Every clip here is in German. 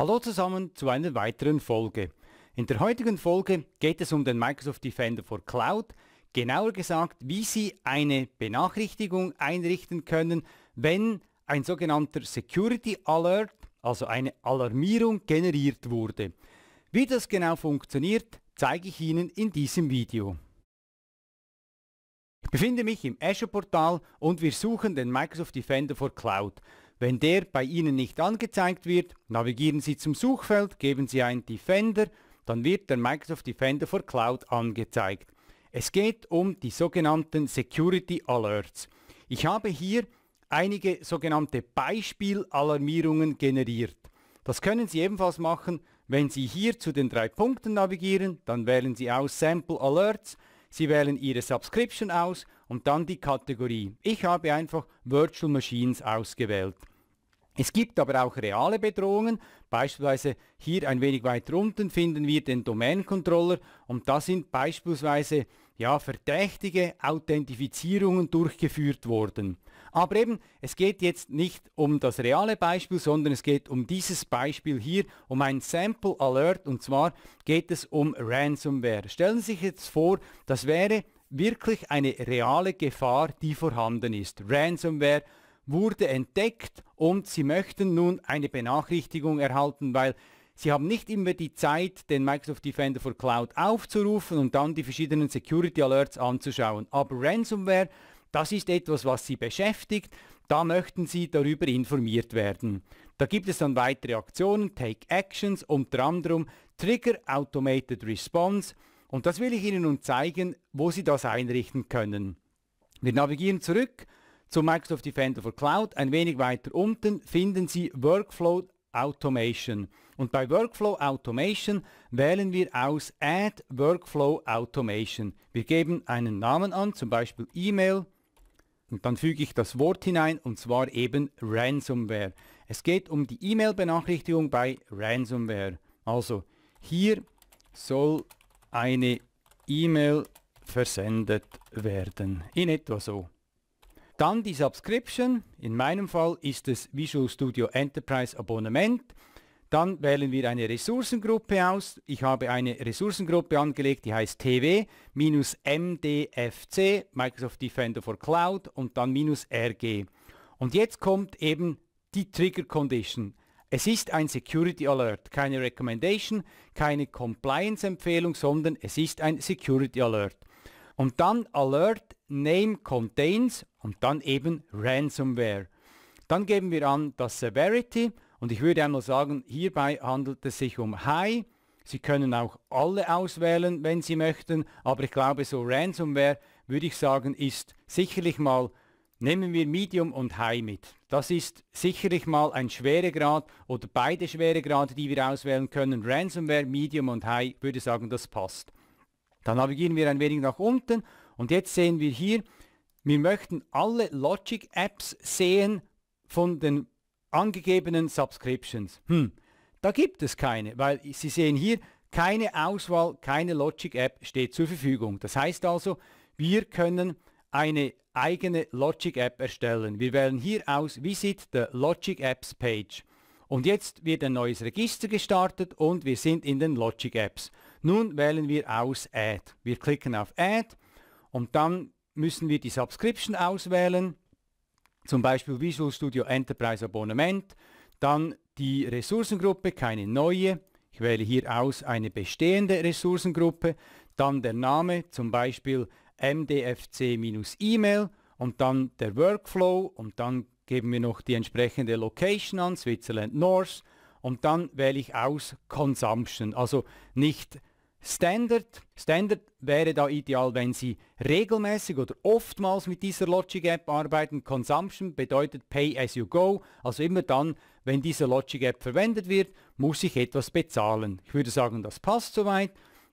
Hallo zusammen zu einer weiteren Folge. In der heutigen Folge geht es um den Microsoft Defender for Cloud, genauer gesagt, wie Sie eine Benachrichtigung einrichten können, wenn ein sogenannter Security Alert, also eine Alarmierung generiert wurde. Wie das genau funktioniert, zeige ich Ihnen in diesem Video. Ich befinde mich im Azure Portal und wir suchen den Microsoft Defender for Cloud. Wenn der bei Ihnen nicht angezeigt wird, navigieren Sie zum Suchfeld, geben Sie ein Defender, dann wird der Microsoft Defender for Cloud angezeigt. Es geht um die sogenannten Security Alerts. Ich habe hier einige sogenannte Beispielalarmierungen generiert. Das können Sie ebenfalls machen, wenn Sie hier zu den drei Punkten navigieren, dann wählen Sie aus Sample Alerts, Sie wählen Ihre Subscription aus und dann die Kategorie. Ich habe einfach Virtual Machines ausgewählt. Es gibt aber auch reale Bedrohungen. Beispielsweise hier ein wenig weiter unten finden wir den Domain-Controller und da sind beispielsweise ja, verdächtige Authentifizierungen durchgeführt worden. Aber eben, es geht jetzt nicht um das reale Beispiel, sondern es geht um dieses Beispiel hier, um ein Sample Alert und zwar geht es um Ransomware. Stellen Sie sich jetzt vor, das wäre wirklich eine reale Gefahr, die vorhanden ist. Ransomware wurde entdeckt und sie möchten nun eine Benachrichtigung erhalten, weil Sie haben nicht immer die Zeit, den Microsoft Defender for Cloud aufzurufen und dann die verschiedenen Security Alerts anzuschauen. Aber Ransomware, das ist etwas, was Sie beschäftigt. Da möchten Sie darüber informiert werden. Da gibt es dann weitere Aktionen, Take Actions, unter anderem Trigger Automated Response. Und das will ich Ihnen nun zeigen, wo Sie das einrichten können. Wir navigieren zurück zu Microsoft Defender for Cloud ein wenig weiter unten finden Sie Workflow Automation. Und bei Workflow Automation wählen wir aus Add Workflow Automation. Wir geben einen Namen an, zum Beispiel E-Mail. Und dann füge ich das Wort hinein und zwar eben Ransomware. Es geht um die E-Mail-Benachrichtigung bei Ransomware. Also hier soll eine E-Mail versendet werden. In etwa so. Dann die Subscription, in meinem Fall ist es Visual Studio Enterprise Abonnement. Dann wählen wir eine Ressourcengruppe aus. Ich habe eine Ressourcengruppe angelegt, die heißt TW-MDFC, Microsoft Defender for Cloud und dann minus RG. Und jetzt kommt eben die Trigger Condition. Es ist ein Security Alert, keine Recommendation, keine Compliance-Empfehlung, sondern es ist ein Security Alert. Und dann Alert name contains und dann eben Ransomware. Dann geben wir an das Severity und ich würde einmal sagen, hierbei handelt es sich um High. Sie können auch alle auswählen, wenn Sie möchten, aber ich glaube, so Ransomware würde ich sagen, ist sicherlich mal, nehmen wir Medium und High mit. Das ist sicherlich mal ein Schweregrad oder beide Schweregrade, die wir auswählen können. Ransomware, Medium und High, würde sagen, das passt. Dann navigieren wir ein wenig nach unten und jetzt sehen wir hier, wir möchten alle Logic-Apps sehen von den angegebenen Subscriptions. Hm, da gibt es keine, weil Sie sehen hier, keine Auswahl, keine Logic-App steht zur Verfügung. Das heißt also, wir können eine eigene Logic-App erstellen. Wir wählen hier aus Visit the Logic Apps Page. Und jetzt wird ein neues Register gestartet und wir sind in den Logic Apps. Nun wählen wir aus Add. Wir klicken auf Add und dann müssen wir die Subscription auswählen, zum Beispiel Visual Studio Enterprise Abonnement, dann die Ressourcengruppe, keine neue. Ich wähle hier aus eine bestehende Ressourcengruppe, dann der Name, zum Beispiel mdfc-email und dann der Workflow und dann geben wir noch die entsprechende Location an, Switzerland North und dann wähle ich aus Consumption, also nicht Standard. Standard wäre da ideal, wenn Sie regelmäßig oder oftmals mit dieser Logic App arbeiten. Consumption bedeutet Pay as you go. Also immer dann, wenn diese Logic App verwendet wird, muss ich etwas bezahlen. Ich würde sagen, das passt soweit.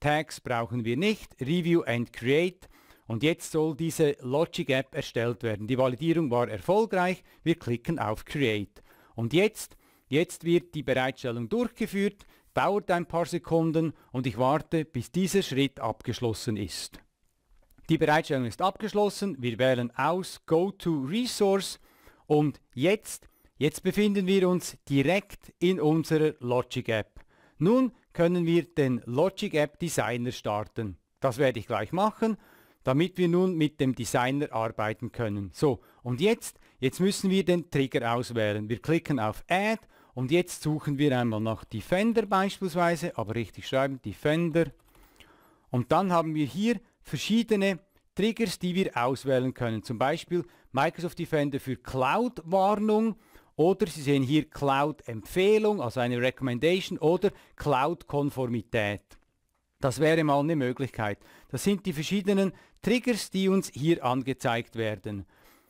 Tags brauchen wir nicht. Review and Create. Und jetzt soll diese Logic App erstellt werden. Die Validierung war erfolgreich. Wir klicken auf Create. Und jetzt, jetzt wird die Bereitstellung durchgeführt dauert ein paar Sekunden und ich warte, bis dieser Schritt abgeschlossen ist. Die Bereitstellung ist abgeschlossen, wir wählen aus Go to Resource und jetzt, jetzt befinden wir uns direkt in unserer Logic App. Nun können wir den Logic App Designer starten. Das werde ich gleich machen, damit wir nun mit dem Designer arbeiten können. So, und jetzt, jetzt müssen wir den Trigger auswählen. Wir klicken auf Add und jetzt suchen wir einmal nach Defender beispielsweise, aber richtig schreiben, Defender. Und dann haben wir hier verschiedene Triggers, die wir auswählen können. Zum Beispiel Microsoft Defender für Cloud-Warnung oder Sie sehen hier Cloud-Empfehlung, also eine Recommendation oder Cloud-Konformität. Das wäre mal eine Möglichkeit. Das sind die verschiedenen Triggers, die uns hier angezeigt werden.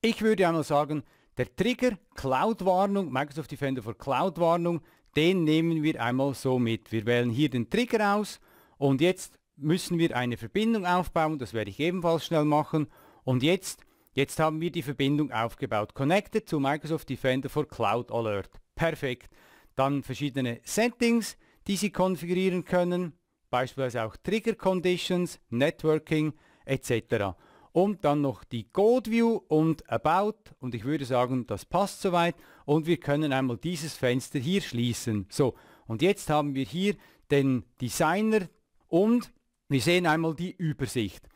Ich würde einmal sagen, der Trigger Cloud-Warnung, Microsoft Defender for Cloud-Warnung, den nehmen wir einmal so mit. Wir wählen hier den Trigger aus und jetzt müssen wir eine Verbindung aufbauen, das werde ich ebenfalls schnell machen. Und jetzt, jetzt haben wir die Verbindung aufgebaut. Connected zu Microsoft Defender for Cloud Alert. Perfekt. Dann verschiedene Settings, die Sie konfigurieren können, beispielsweise auch Trigger Conditions, Networking etc und dann noch die Code View und About und ich würde sagen, das passt soweit und wir können einmal dieses Fenster hier schließen. So, und jetzt haben wir hier den Designer und wir sehen einmal die Übersicht.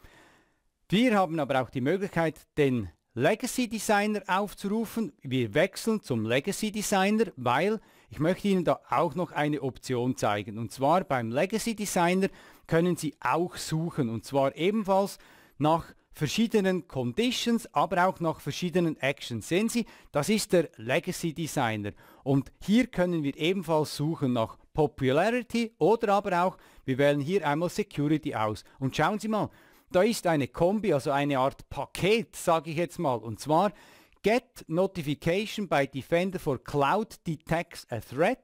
Wir haben aber auch die Möglichkeit, den Legacy Designer aufzurufen. Wir wechseln zum Legacy Designer, weil ich möchte Ihnen da auch noch eine Option zeigen. Und zwar beim Legacy Designer können Sie auch suchen. Und zwar ebenfalls nach verschiedenen Conditions, aber auch nach verschiedenen Actions. Sehen Sie, das ist der Legacy Designer. Und hier können wir ebenfalls suchen nach Popularity oder aber auch, wir wählen hier einmal Security aus. Und schauen Sie mal, da ist eine Kombi, also eine Art Paket, sage ich jetzt mal. Und zwar Get Notification by Defender for Cloud Detects a Threat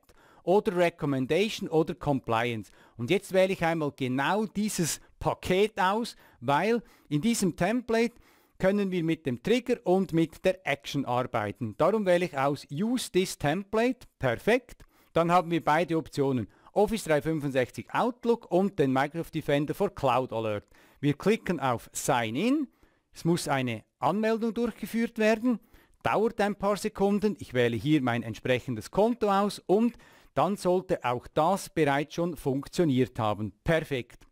oder Recommendation oder Compliance. Und jetzt wähle ich einmal genau dieses Paket aus, weil in diesem Template können wir mit dem Trigger und mit der Action arbeiten. Darum wähle ich aus Use this Template, perfekt. Dann haben wir beide Optionen, Office 365 Outlook und den Microsoft Defender for Cloud Alert. Wir klicken auf Sign In, es muss eine Anmeldung durchgeführt werden, dauert ein paar Sekunden, ich wähle hier mein entsprechendes Konto aus und dann sollte auch das bereits schon funktioniert haben. Perfekt.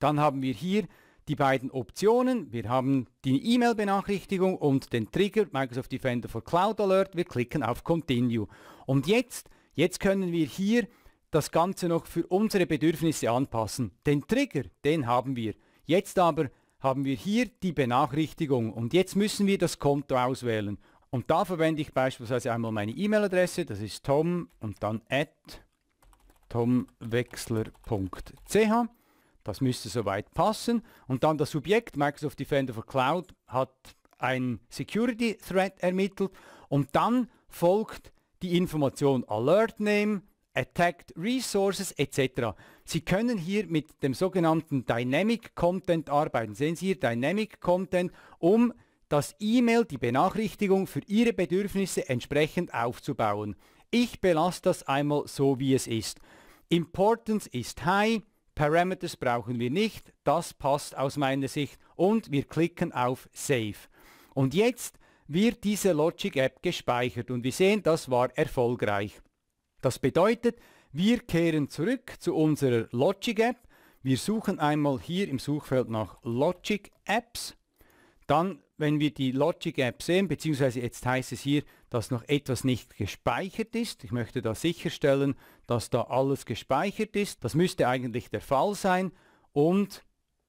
Dann haben wir hier die beiden Optionen. Wir haben die E-Mail-Benachrichtigung und den Trigger Microsoft Defender for Cloud Alert. Wir klicken auf Continue. Und jetzt, jetzt können wir hier das Ganze noch für unsere Bedürfnisse anpassen. Den Trigger, den haben wir. Jetzt aber haben wir hier die Benachrichtigung und jetzt müssen wir das Konto auswählen. Und da verwende ich beispielsweise einmal meine E-Mail-Adresse, das ist tom und dann at tomwechsler.ch das müsste soweit passen. Und dann das Subjekt Microsoft Defender for Cloud hat ein Security Threat ermittelt und dann folgt die Information Alert Name, Attacked Resources etc. Sie können hier mit dem sogenannten Dynamic Content arbeiten. Sehen Sie hier Dynamic Content, um das E-Mail, die Benachrichtigung für Ihre Bedürfnisse entsprechend aufzubauen. Ich belasse das einmal so, wie es ist. Importance ist high, Parameters brauchen wir nicht, das passt aus meiner Sicht und wir klicken auf Save. Und jetzt wird diese Logic App gespeichert und wir sehen, das war erfolgreich. Das bedeutet, wir kehren zurück zu unserer Logic App. Wir suchen einmal hier im Suchfeld nach Logic Apps. Dann, wenn wir die Logic App sehen, beziehungsweise jetzt heißt es hier dass noch etwas nicht gespeichert ist. Ich möchte da sicherstellen, dass da alles gespeichert ist. Das müsste eigentlich der Fall sein. Und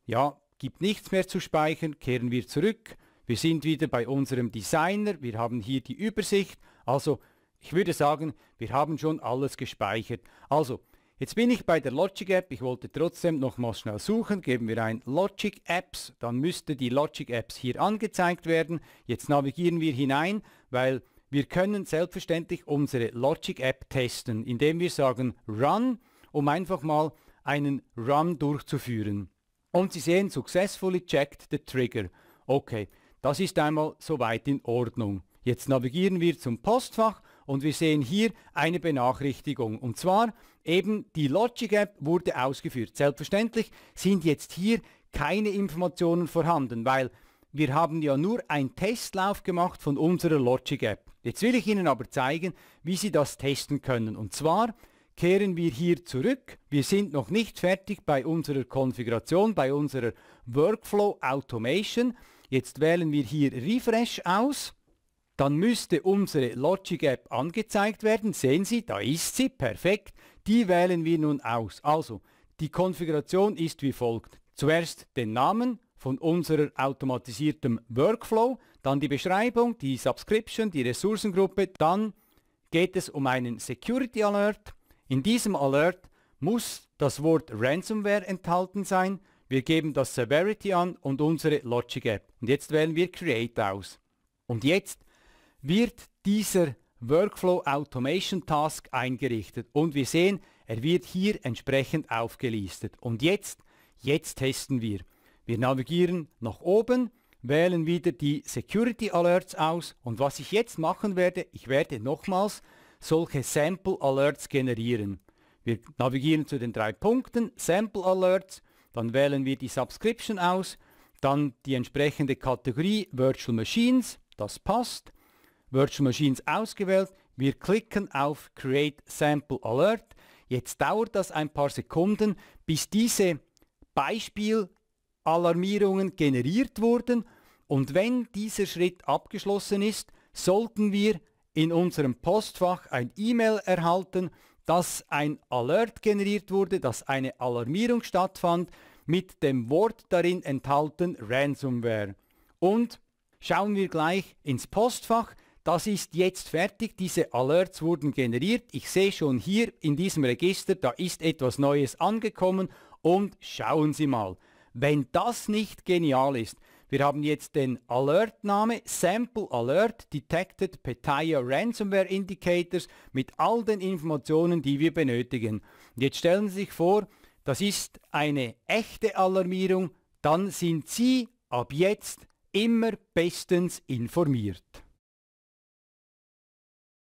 ja, gibt nichts mehr zu speichern, kehren wir zurück. Wir sind wieder bei unserem Designer. Wir haben hier die Übersicht. Also ich würde sagen, wir haben schon alles gespeichert. Also Jetzt bin ich bei der Logic App. Ich wollte trotzdem nochmals schnell suchen. Geben wir ein Logic Apps. Dann müsste die Logic Apps hier angezeigt werden. Jetzt navigieren wir hinein, weil wir können selbstverständlich unsere Logic-App testen, indem wir sagen Run, um einfach mal einen Run durchzuführen. Und Sie sehen, successfully checked the trigger. Okay, das ist einmal soweit in Ordnung. Jetzt navigieren wir zum Postfach und wir sehen hier eine Benachrichtigung. Und zwar eben die Logic App wurde ausgeführt. Selbstverständlich sind jetzt hier keine Informationen vorhanden, weil wir haben ja nur einen Testlauf gemacht von unserer Logic App. Jetzt will ich Ihnen aber zeigen, wie Sie das testen können. Und zwar kehren wir hier zurück. Wir sind noch nicht fertig bei unserer Konfiguration, bei unserer Workflow Automation. Jetzt wählen wir hier Refresh aus. Dann müsste unsere Logic App angezeigt werden. Sehen Sie, da ist sie, perfekt. Die wählen wir nun aus. Also, die Konfiguration ist wie folgt. Zuerst den Namen, von unserer automatisierten Workflow, dann die Beschreibung, die Subscription, die Ressourcengruppe, dann geht es um einen Security Alert. In diesem Alert muss das Wort Ransomware enthalten sein. Wir geben das Severity an und unsere Logic App. Und jetzt wählen wir Create aus. Und jetzt wird dieser Workflow Automation Task eingerichtet und wir sehen, er wird hier entsprechend aufgelistet. Und jetzt, jetzt testen wir. Wir navigieren nach oben, wählen wieder die Security Alerts aus und was ich jetzt machen werde, ich werde nochmals solche Sample Alerts generieren. Wir navigieren zu den drei Punkten, Sample Alerts, dann wählen wir die Subscription aus, dann die entsprechende Kategorie Virtual Machines, das passt, Virtual Machines ausgewählt, wir klicken auf Create Sample Alert. Jetzt dauert das ein paar Sekunden, bis diese Beispiel Alarmierungen generiert wurden und wenn dieser Schritt abgeschlossen ist, sollten wir in unserem Postfach ein E-Mail erhalten, dass ein Alert generiert wurde, dass eine Alarmierung stattfand mit dem Wort darin enthalten Ransomware. Und schauen wir gleich ins Postfach. Das ist jetzt fertig. Diese Alerts wurden generiert. Ich sehe schon hier in diesem Register, da ist etwas Neues angekommen und schauen Sie mal. Wenn das nicht genial ist, wir haben jetzt den Alert-Name, Sample Alert Detected Petaya Ransomware Indicators mit all den Informationen, die wir benötigen. Und jetzt stellen Sie sich vor, das ist eine echte Alarmierung, dann sind Sie ab jetzt immer bestens informiert.